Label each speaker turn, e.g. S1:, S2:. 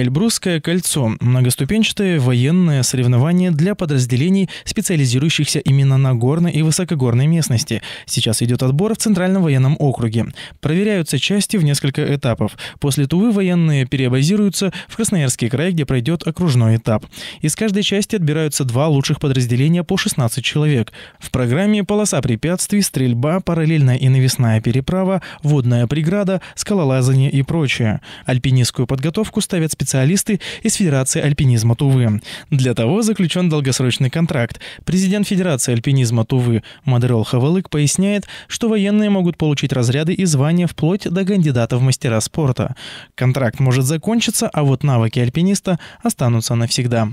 S1: Эльбрусское кольцо – многоступенчатое военное соревнование для подразделений, специализирующихся именно на горной и высокогорной местности. Сейчас идет отбор в Центральном военном округе. Проверяются части в несколько этапов. После Тувы военные перебазируются в Красноярский край, где пройдет окружной этап. Из каждой части отбираются два лучших подразделения по 16 человек. В программе полоса препятствий, стрельба, параллельная и навесная переправа, водная преграда, скалолазание и прочее. Альпинистскую подготовку ставят специалисты специалисты из Федерации альпинизма Тувы. Для того заключен долгосрочный контракт. Президент Федерации альпинизма Тувы Мадрел Хавалык поясняет, что военные могут получить разряды и звания вплоть до кандидата в мастера спорта. Контракт может закончиться, а вот навыки альпиниста останутся навсегда.